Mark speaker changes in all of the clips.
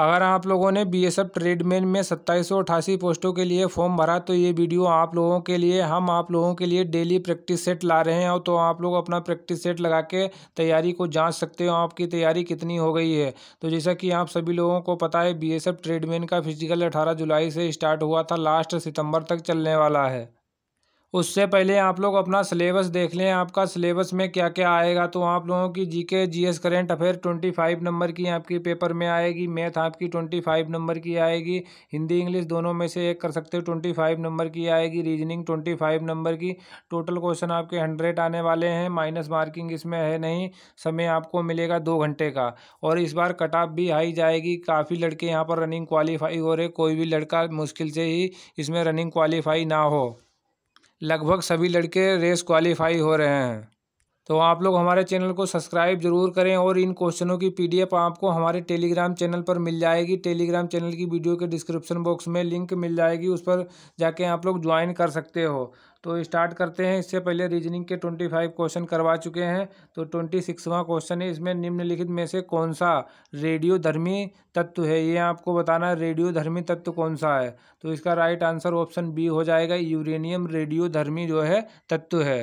Speaker 1: अगर आप लोगों ने बी एस एफ ट्रेडमेन में सत्ताईस सौ अठासी पोस्टों के लिए फॉर्म भरा तो ये वीडियो आप लोगों के लिए हम आप लोगों के लिए डेली प्रैक्टिस सेट ला रहे हैं और तो आप लोग अपना प्रैक्टिस सेट लगा के तैयारी को जांच सकते हो आपकी तैयारी कितनी हो गई है तो जैसा कि आप सभी लोगों को पता है बी एस एफ ट्रेडमेन का फिजिकल अठारह जुलाई से स्टार्ट हुआ था लास्ट सितम्बर तक चलने वाला है उससे पहले आप लोग अपना सिलेबस देख लें आपका सिलेबस में क्या क्या आएगा तो आप लोगों की GK GS current affair twenty five number की आपकी पेपर में आएगी मैथ आपकी ट्वेंटी फाइव नंबर की आएगी हिंदी इंग्लिश दोनों में से एक कर सकते हो ट्वेंटी फाइव नंबर की आएगी रीजनिंग ट्वेंटी फाइव नंबर की टोटल क्वेश्चन आपके हंड्रेड आने वाले हैं माइनस मार्किंग इसमें है नहीं समय आपको मिलेगा दो घंटे का और इस बार कट ऑफ भी हाई जाएगी काफ़ी लड़के यहाँ पर रनिंग क्वालिफाई हो रहे कोई भी लड़का मुश्किल से ही इसमें रनिंग क्वालिफाई ना हो लगभग सभी लड़के रेस क्वालीफाई हो रहे हैं तो आप लोग हमारे चैनल को सब्सक्राइब जरूर करें और इन क्वेश्चनों की पीडीएफ आपको हमारे टेलीग्राम चैनल पर मिल जाएगी टेलीग्राम चैनल की वीडियो के डिस्क्रिप्शन बॉक्स में लिंक मिल जाएगी उस पर जाके आप लोग ज्वाइन कर सकते हो तो स्टार्ट करते हैं इससे पहले रीजनिंग के ट्वेंटी फाइव क्वेश्चन करवा चुके हैं तो ट्वेंटी सिक्सवां क्वेश्चन है इसमें निम्नलिखित में से कौन सा रेडियो धर्मी तत्व है ये आपको बताना है रेडियो धर्मी तत्व कौन सा है तो इसका राइट आंसर ऑप्शन बी हो जाएगा यूरेनियम रेडियो धर्मी जो है तत्व है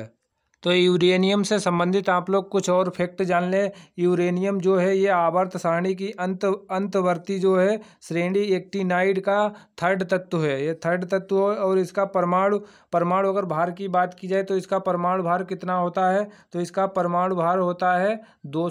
Speaker 1: तो यूरेनियम से संबंधित आप लोग कुछ और फैक्ट जान लें यूरेनियम जो है ये आवर्त सारणी की अंत अंतवर्ती जो है श्रेणी एक्टिनाइड का थर्ड तत्व है ये थर्ड तत्व और इसका परमाणु परमाणु अगर भार की बात की जाए तो इसका परमाणु भार कितना होता है तो इसका परमाणु भार होता है दो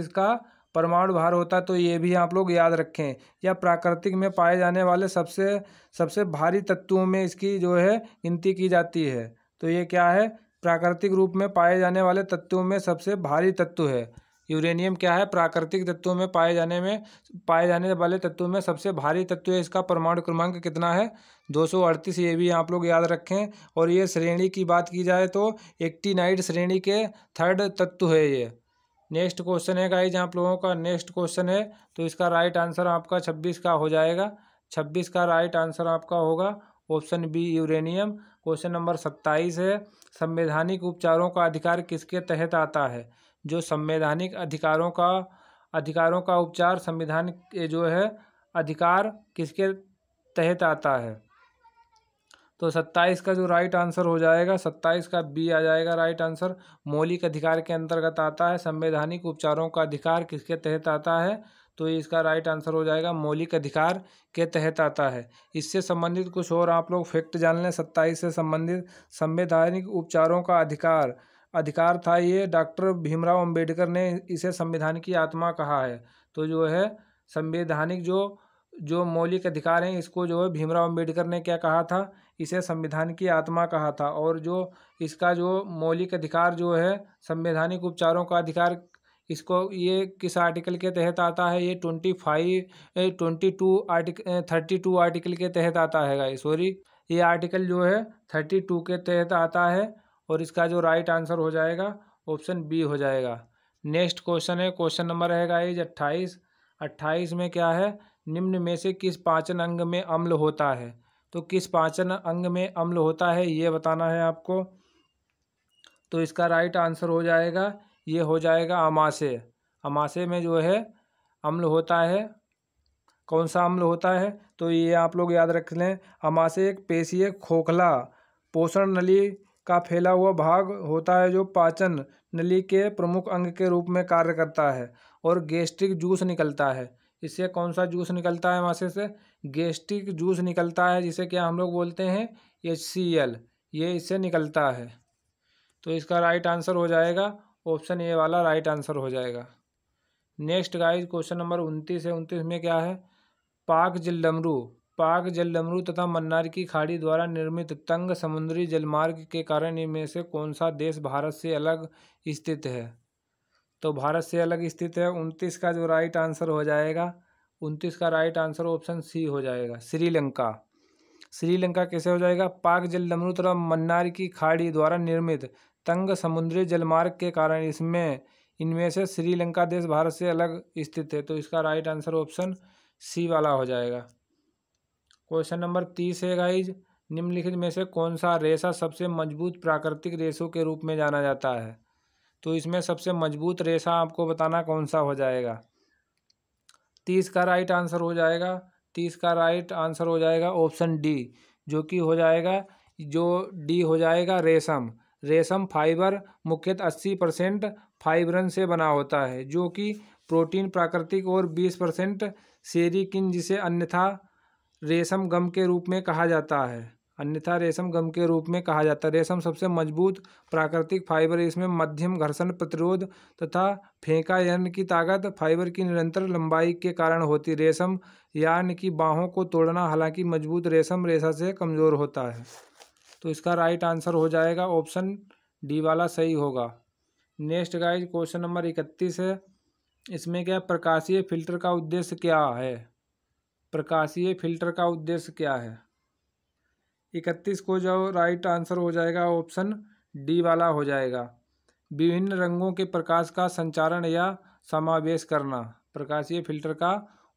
Speaker 1: इसका परमाणु भार होता है तो ये भी आप लोग याद रखें या प्राकृतिक में पाए जाने वाले सबसे सबसे भारी तत्वों में इसकी जो है गिनती की जाती है तो ये क्या है प्राकृतिक रूप में पाए जाने वाले तत्वों में सबसे भारी तत्व है यूरेनियम क्या है प्राकृतिक तत्वों में पाए जाने में पाए जाने वाले तत्वों में सबसे भारी तत्व है इसका परमाणु क्रमांक कितना है दो सौ अड़तीस ये भी आप लोग याद रखें और ये श्रेणी की बात की जाए तो एक्टीनाइड श्रेणी के थर्ड तत्व है ये नेक्स्ट क्वेश्चन है गाइज आप लोगों का नेक्स्ट क्वेश्चन है तो इसका राइट आंसर आपका छब्बीस का हो जाएगा छब्बीस का राइट आंसर आपका होगा option B uranium question number सत्ताईस है संवैधानिक उपचारों का अधिकार किसके तहत आता है जो संवैधानिक अधिकारों का अधिकारों का उपचार संविधान जो है अधिकार किसके तहत आता है तो सत्ताईस का जो राइट आंसर हो जाएगा सत्ताईस का बी आ जाएगा राइट आंसर मौलिक अधिकार के अंतर्गत आता है संवैधानिक उपचारों का अधिकार किसके तहत आता है तो इसका राइट आंसर हो जाएगा मौलिक अधिकार के तहत आता है इससे संबंधित कुछ और आप लोग फैक्ट जान लें सत्ताईस से संबंधित संवैधानिक उपचारों का अधिकार अधिकार था ये डॉक्टर भीमराव अंबेडकर ने इसे संविधान की आत्मा कहा है तो जो है संवैधानिक जो जो मौलिक अधिकार हैं इसको जो है भीमराव अंबेडकर ने क्या कहा था इसे संविधान की आत्मा कहा था और जो इसका जो मौलिक अधिकार जो है संवैधानिक उपचारों का अधिकार इसको ये किस आर्टिकल के तहत आता है ये ट्वेंटी फाइव ट्वेंटी टू आर्टिक थर्टी टू आर्टिकल के तहत आता है गाई सॉरी ये आर्टिकल जो है थर्टी टू के तहत आता है और इसका जो राइट आंसर हो जाएगा ऑप्शन बी हो जाएगा नेक्स्ट क्वेश्चन है क्वेश्चन नंबर है गाइज अट्ठाईस अट्ठाईस में क्या है निम्न में से किस पाचन अंग में अम्ल होता है तो किस पाचन अंग में अम्ल होता है ये बताना है आपको तो इसका राइट आंसर हो जाएगा ये हो जाएगा अमाशे अमाशे में जो है अम्ल होता है कौन सा अम्ल होता है तो ये आप लोग याद रख लें अमाशे एक पेशीय खोखला पोषण नली का फैला हुआ भाग होता है जो पाचन नली के प्रमुख अंग के रूप में कार्य करता है और गैस्ट्रिक जूस निकलता है इससे कौन सा जूस निकलता है अमाशे से गैस्ट्रिक जूस निकलता है जिसे क्या हम लोग बोलते हैं एच ये इससे निकलता है तो इसका राइट आंसर हो जाएगा ऑप्शन ए वाला राइट आंसर हो जाएगा नेक्स्ट गाइस क्वेश्चन नंबर उनतीस है उनतीस में क्या है पाक जलडमरू पाक जलडमरू तथा मन्नार की खाड़ी द्वारा निर्मित तंग समुद्री जलमार्ग के कारण इनमें से कौन सा देश भारत से अलग स्थित है तो भारत से अलग स्थित है उनतीस का जो राइट आंसर हो जाएगा उनतीस का राइट आंसर ऑप्शन सी हो जाएगा श्रीलंका श्रीलंका कैसे हो जाएगा पाक जलडमरू तथा मन्नार की खाड़ी द्वारा निर्मित तंग समुद्री जलमार्ग के कारण इसमें इनमें से श्रीलंका देश भारत से अलग स्थित है तो इसका राइट आंसर ऑप्शन सी वाला हो जाएगा क्वेश्चन नंबर तीस है गाइज निम्नलिखित में से कौन सा रेशा सबसे मजबूत प्राकृतिक रेशों के रूप में जाना जाता है तो इसमें सबसे मजबूत रेशा आपको बताना कौन सा हो जाएगा तीस का राइट आंसर हो जाएगा तीस का राइट आंसर हो जाएगा ऑप्शन डी जो कि हो जाएगा जो डी हो जाएगा रेशम रेशम फाइबर मुख्यतः 80 परसेंट फाइबरन से बना होता है जो कि प्रोटीन प्राकृतिक और 20 परसेंट सेरिकिन जिसे अन्यथा रेशम गम के रूप में कहा जाता है अन्यथा रेशम गम के रूप में कहा जाता है रेशम सबसे मजबूत प्राकृतिक फाइबर इसमें मध्यम घर्षण प्रतिरोध तथा फेंका यन की ताकत फाइबर की निरंतर लंबाई के कारण होती रेशम यान की बाहों को तोड़ना हालांकि मजबूत रेशम रेशा से कमज़ोर होता है तो इसका राइट आंसर हो जाएगा ऑप्शन डी वाला सही होगा नेक्स्ट गाइज क्वेश्चन नंबर इकतीस है इसमें क्या प्रकाशीय फिल्टर का उद्देश्य क्या है प्रकाशीय फिल्टर का उद्देश्य क्या है इकतीस को जो राइट आंसर हो जाएगा ऑप्शन डी वाला हो जाएगा विभिन्न रंगों के प्रकाश का संचारण या समावेश करना प्रकाशीय फिल्टर का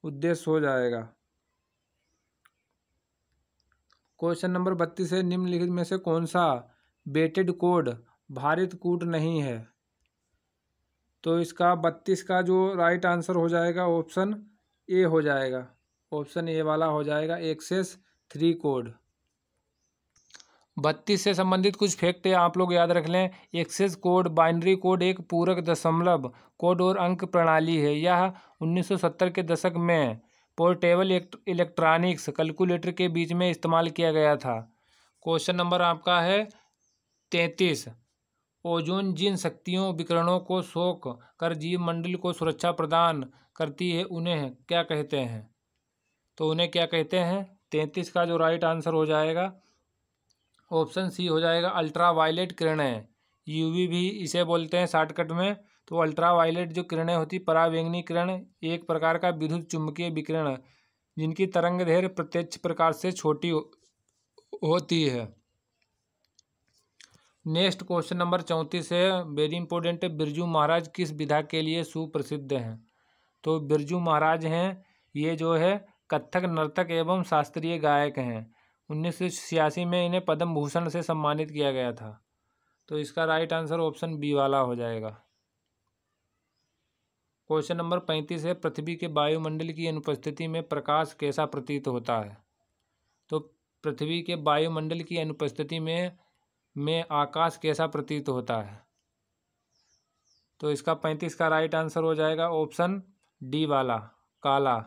Speaker 1: उद्देश्य हो जाएगा क्वेश्चन नंबर बत्तीस है निम्नलिखित में से कौन सा बेटेड कोड भारित कूट नहीं है तो इसका बत्तीस का जो राइट आंसर हो जाएगा ऑप्शन ए हो जाएगा ऑप्शन ए वाला हो जाएगा एक्सेस थ्री कोड बत्तीस से संबंधित कुछ फैक्ट आप लोग याद रख लें एक्सेस कोड बाइनरी कोड एक पूरक दशमलव कोड और अंक प्रणाली है यह 1970 के दशक में पोर्टेबल इलेक्ट्रॉनिक्स कैलकुलेटर के बीच में इस्तेमाल किया गया था क्वेश्चन नंबर आपका है तैंतीस ओजोन जिन शक्तियों विकिरणों को सोख कर जीव मंडल को सुरक्षा प्रदान करती है उन्हें क्या कहते हैं तो उन्हें क्या कहते हैं तैंतीस का जो राइट आंसर हो जाएगा ऑप्शन सी हो जाएगा अल्ट्रा वायलेट किरणें यूवी भी इसे बोलते हैं शॉर्टकट में तो अल्ट्रावायलेट जो किरणें होती परावैंगनी किरण एक प्रकार का विद्युत चुंबकीय विकिरण जिनकी तरंग धैर्य प्रत्यक्ष प्रकार से छोटी हो, होती है नेक्स्ट क्वेश्चन नंबर चौंतीस है वेरी इंपॉर्टेंट बिरजू महाराज किस विधा के लिए सुप्रसिद्ध हैं तो बिरजू महाराज हैं ये जो है कथक नर्तक एवं शास्त्रीय गायक हैं उन्नीस में इन्हें पद्म भूषण से सम्मानित किया गया था तो इसका राइट आंसर ऑप्शन बी वाला हो जाएगा क्वेश्चन नंबर पैंतीस है पृथ्वी के वायुमंडल की अनुपस्थिति में प्रकाश कैसा प्रतीत होता है तो पृथ्वी के वायुमंडल की अनुपस्थिति में में आकाश कैसा प्रतीत होता है तो इसका पैंतीस का राइट आंसर हो जाएगा ऑप्शन डी वाला काला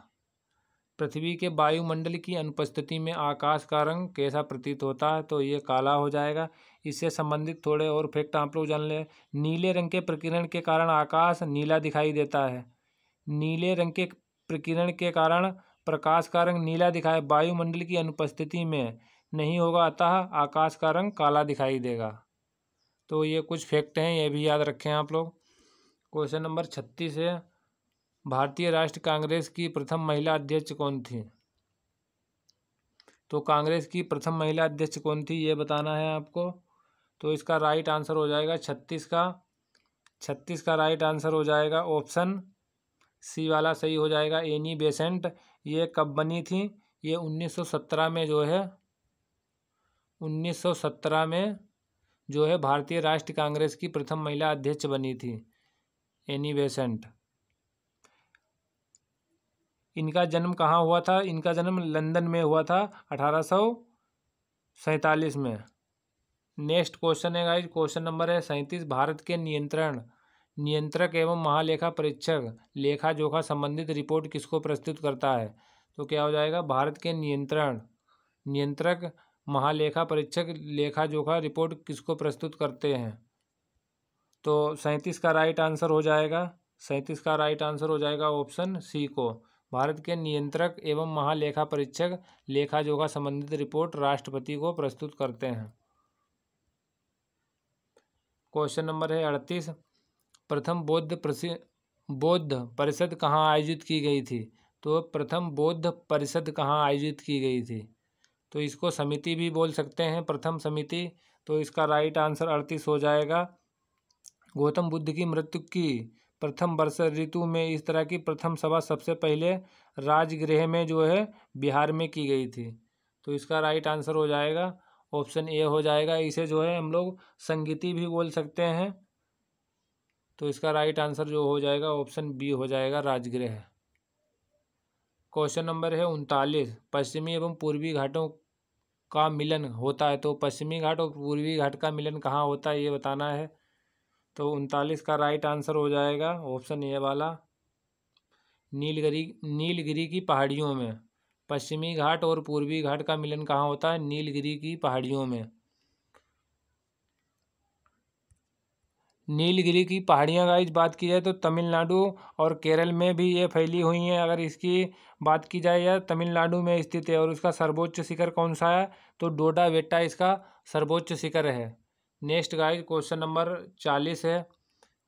Speaker 1: पृथ्वी के वायुमंडल की अनुपस्थिति में आकाश का रंग कैसा प्रतीत होता है तो ये काला हो जाएगा इससे संबंधित थोड़े और फैक्ट आप लोग जान लें नीले रंग के प्रकीर्ण के कारण आकाश नीला दिखाई देता है नीले रंग के प्रकीर्ण के कारण प्रकाश का रंग नीला दिखाए वायुमंडल की अनुपस्थिति में नहीं होगा अतः आकाश का रंग काला दिखाई देगा तो ये कुछ फैक्ट हैं ये भी याद रखें आप लोग क्वेश्चन नंबर छत्तीस है भारतीय राष्ट्रीय कांग्रेस की प्रथम महिला अध्यक्ष कौन थी तो कांग्रेस की प्रथम महिला अध्यक्ष कौन थी ये बताना है आपको तो इसका राइट आंसर हो जाएगा छत्तीस का छत्तीस का राइट आंसर हो जाएगा ऑप्शन सी वाला सही हो जाएगा एनी बेसेंट ये कब बनी थी ये 1917 में जो है 1917 में जो है भारतीय राष्ट्रीय कांग्रेस की प्रथम महिला अध्यक्ष बनी थी एनी बेसेंट इनका जन्म कहाँ हुआ था इनका जन्म लंदन में हुआ था अठारह सौ में नेक्स्ट क्वेश्चन है गाइज क्वेश्चन नंबर है सैंतीस भारत के नियंत्रण नियंत्रक एवं महालेखा परीक्षक लेखा जोखा संबंधित रिपोर्ट किसको प्रस्तुत करता है तो क्या हो जाएगा भारत के नियंत्रण नियंत्रक महालेखा परीक्षक लेखा जोखा रिपोर्ट किसको प्रस्तुत करते हैं तो सैंतीस का राइट आंसर हो जाएगा सैंतीस का राइट आंसर हो जाएगा ऑप्शन सी को भारत के नियंत्रक एवं महालेखा परीक्षक लेखा जोखा संबंधित रिपोर्ट राष्ट्रपति को प्रस्तुत करते हैं क्वेश्चन नंबर है अड़तीस प्रथम बौद्ध प्रसिद्ध बौद्ध परिषद कहाँ आयोजित की गई थी तो प्रथम बौद्ध परिषद कहाँ आयोजित की गई थी तो इसको समिति भी बोल सकते हैं प्रथम समिति तो इसका राइट आंसर अड़तीस हो जाएगा गौतम बुद्ध की मृत्यु की प्रथम वर्ष ऋतु में इस तरह की प्रथम सभा सबसे पहले राजगृह में जो है बिहार में की गई थी तो इसका राइट आंसर हो जाएगा ऑप्शन ए हो जाएगा इसे जो है हम लोग संगीति भी बोल सकते हैं तो इसका राइट आंसर जो हो जाएगा ऑप्शन बी हो जाएगा राजगृह क्वेश्चन नंबर है उनतालीस पश्चिमी एवं पूर्वी घाटों का मिलन होता है तो पश्चिमी घाट और पूर्वी घाट का मिलन कहाँ होता है ये बताना है तो उनतालीस का राइट आंसर हो जाएगा ऑप्शन ए वाला नीलगिरी नीलगिरी की पहाड़ियों में पश्चिमी घाट और पूर्वी घाट का मिलन कहाँ होता है नीलगिरी की पहाड़ियों में नीलगिरी की पहाड़ियाँ का इस बात की जाए तो तमिलनाडु और केरल में भी ये फैली हुई हैं अगर इसकी बात की जाए यह तमिलनाडु में स्थित है और इसका सर्वोच्च शिखर कौन सा है तो डोडा वेटा इसका सर्वोच्च शिखर है नेक्स्ट गाइस क्वेश्चन नंबर चालीस है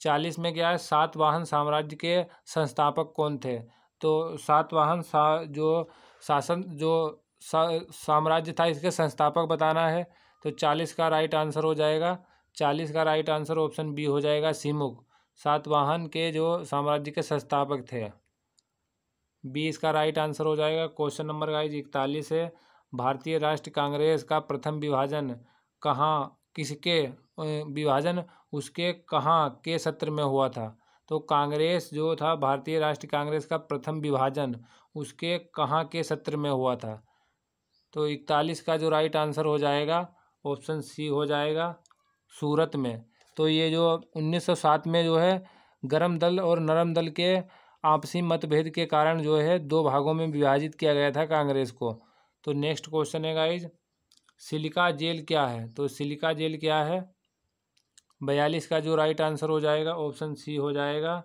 Speaker 1: चालीस में क्या है सात वाहन साम्राज्य के संस्थापक कौन थे तो सातवाहन सा जो शासन जो सा, साम्राज्य था इसके संस्थापक बताना है तो चालीस का राइट आंसर हो जाएगा चालीस का राइट आंसर ऑप्शन बी हो जाएगा सीमुख सातवाहन के जो साम्राज्य के संस्थापक थे बी इसका राइट आंसर हो जाएगा क्वेश्चन नंबर गाइज इकतालीस है भारतीय राष्ट्रीय कांग्रेस का प्रथम विभाजन कहाँ किसके विभाजन उसके कहाँ के सत्र में हुआ था तो कांग्रेस जो था भारतीय राष्ट्रीय कांग्रेस का प्रथम विभाजन उसके कहाँ के सत्र में हुआ था तो इकतालीस का जो राइट आंसर हो जाएगा ऑप्शन सी हो जाएगा सूरत में तो ये जो 1907 में जो है गर्म दल और नरम दल के आपसी मतभेद के कारण जो है दो भागों में विभाजित किया गया था कांग्रेस को तो नेक्स्ट क्वेश्चन है गाइज सिलिका जेल क्या है तो सिलिका जेल क्या है बयालीस का जो राइट आंसर हो जाएगा ऑप्शन सी हो जाएगा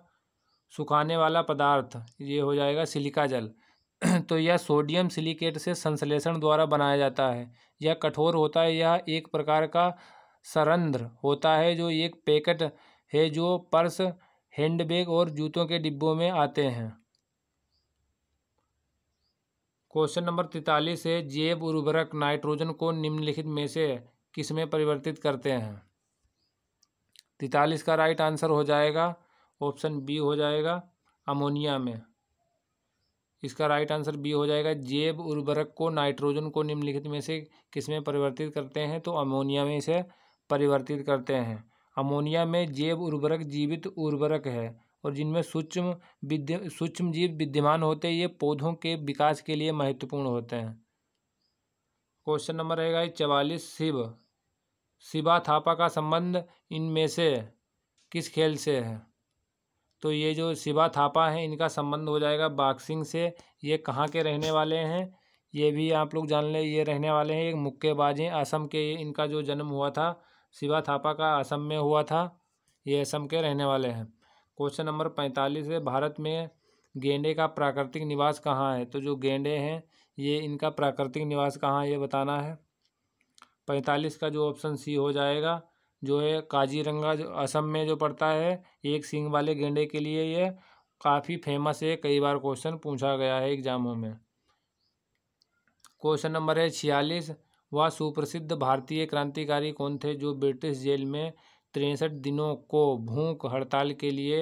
Speaker 1: सुखाने वाला पदार्थ ये हो जाएगा सिलिका जल तो यह सोडियम सिलिकेट से संश्लेषण द्वारा बनाया जाता है यह कठोर होता है यह एक प्रकार का सरंध्र होता है जो एक पैकेट है जो पर्स हैंडबैग और जूतों के डिब्बों में आते हैं क्वेश्चन नंबर तैतालीस है जैव उर्वरक नाइट्रोजन को निम्नलिखित में से किस में परिवर्तित करते हैं तैतालीस का राइट आंसर हो जाएगा ऑप्शन बी हो जाएगा अमोनिया में इसका राइट आंसर बी हो जाएगा जैव उर्वरक को नाइट्रोजन को निम्नलिखित में से किस में परिवर्तित करते हैं तो अमोनिया में इसे परिवर्तित करते हैं अमोनिया में जैव उर्वरक जीवित उर्वरक है और जिनमें सूक्ष्म विद्य सूक्ष्म जीव विद्यमान होते हैं ये पौधों के विकास के लिए महत्वपूर्ण होते हैं क्वेश्चन नंबर रहेगा चवालीस शिव शिवा थापा का संबंध इनमें से किस खेल से है तो ये जो शिवा थापा है इनका संबंध हो जाएगा बॉक्सिंग से ये कहाँ के रहने वाले हैं ये भी आप लोग जान लें ये रहने वाले हैं एक मुक्केबाज हैं असम के इनका जो जन्म हुआ था शिवा थापा का असम में हुआ था ये असम के रहने वाले हैं क्वेश्चन नंबर पैंतालीस है भारत में गेंडे का प्राकृतिक निवास कहाँ है तो जो गेंडे हैं ये इनका प्राकृतिक निवास कहाँ है ये बताना है पैंतालीस का जो ऑप्शन सी हो जाएगा जो है काजीरंगा जो असम में जो पड़ता है एक सिंग वाले गेंडे के लिए ये काफ़ी फेमस है कई बार क्वेश्चन पूछा गया है एग्जामों में क्वेश्चन नंबर है छियालीस वह सुप्रसिद्ध भारतीय क्रांतिकारी कौन थे जो ब्रिटिश जेल में तिरसठ दिनों को भूख हड़ताल के लिए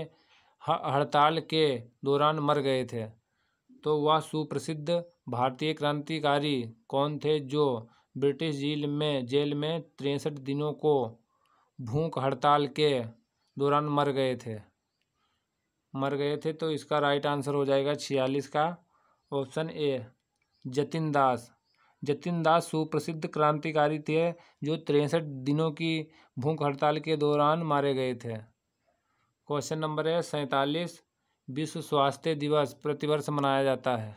Speaker 1: हड़ताल के दौरान मर गए थे तो वह सुप्रसिद्ध भारतीय क्रांतिकारी कौन थे जो ब्रिटिश जेल में जेल में तिरसठ दिनों को भूख हड़ताल के दौरान मर गए थे मर गए थे तो इसका राइट आंसर हो जाएगा छियालीस का ऑप्शन ए जतिन दास जतिन दास सुप्रसिद्ध क्रांतिकारी थे जो तिरसठ दिनों की भूख हड़ताल के दौरान मारे गए थे क्वेश्चन नंबर है सैंतालीस विश्व स्वास्थ्य दिवस प्रतिवर्ष मनाया जाता है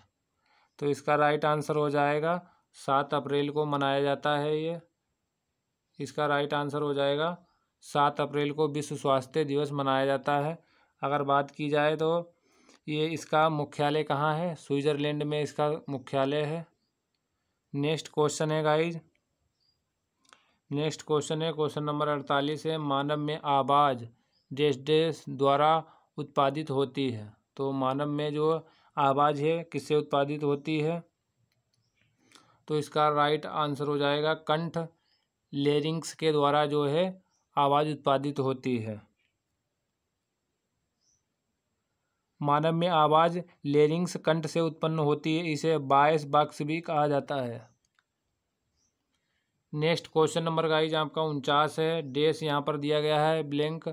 Speaker 1: तो इसका राइट आंसर हो जाएगा सात अप्रैल को मनाया जाता है ये इसका राइट आंसर हो जाएगा सात अप्रैल को विश्व स्वास्थ्य दिवस मनाया जाता है अगर बात की जाए तो ये इसका मुख्यालय कहाँ है स्विट्ज़रलैंड में इसका मुख्यालय है नेक्स्ट क्वेश्चन है गाइज नेक्स्ट क्वेश्चन है क्वेश्चन नंबर अड़तालीस है मानव में आवाज़ देश देश द्वारा उत्पादित होती है तो मानव में जो आवाज़ है किससे उत्पादित होती है तो इसका राइट आंसर हो जाएगा कंठ लेरिंग्स के द्वारा जो है आवाज़ उत्पादित होती है मानव में आवाज़ लेरिंग्स कंठ से उत्पन्न होती है इसे बायस बाक्स भी कहा जाता है नेक्स्ट क्वेश्चन नंबर का गाइज आपका उनचास है डेस यहाँ पर दिया गया है ब्लैंक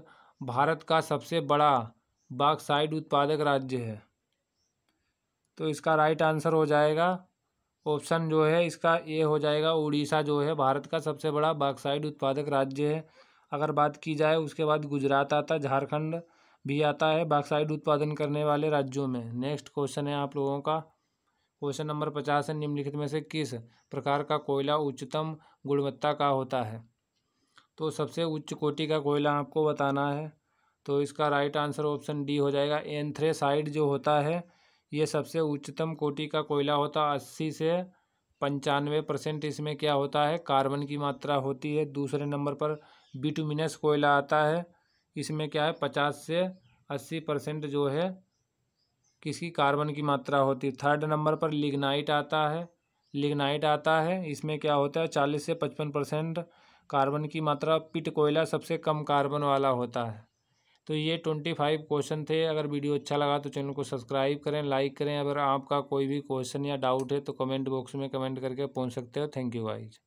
Speaker 1: भारत का सबसे बड़ा बाक्साइड उत्पादक राज्य है तो इसका राइट आंसर हो जाएगा ऑप्शन जो है इसका ए हो जाएगा उड़ीसा जो है भारत का सबसे बड़ा बाक्साइड उत्पादक राज्य है अगर बात की जाए उसके बाद गुजरात आता झारखंड भी आता है बाक्साइड उत्पादन करने वाले राज्यों में नेक्स्ट क्वेश्चन है आप लोगों का क्वेश्चन नंबर पचास है निम्नलिखित में से किस प्रकार का कोयला उच्चतम गुणवत्ता का होता है तो सबसे उच्च कोटि का कोयला आपको बताना है तो इसका राइट आंसर ऑप्शन डी हो जाएगा एंथ्रेसाइड जो होता है ये सबसे उच्चतम कोटि का कोयला होता है अस्सी से पंचानवे परसेंट इसमें क्या होता है कार्बन की मात्रा होती है दूसरे नंबर पर बिटुमिनस कोयला आता है इसमें क्या है पचास से अस्सी परसेंट जो है किसकी कार्बन की मात्रा होती है थर्ड नंबर पर लिग्नाइट आता है लिग्नाइट आता है इसमें क्या होता है चालीस से पचपन परसेंट कार्बन की मात्रा पिट कोयला सबसे कम कार्बन वाला होता है तो ये ट्वेंटी फाइव क्वेश्चन थे अगर वीडियो अच्छा लगा तो चैनल को सब्सक्राइब करें लाइक करें अगर आपका कोई भी क्वेश्चन या डाउट है तो कमेंट बॉक्स में कमेंट करके पूछ सकते हो थैंक यू वाइज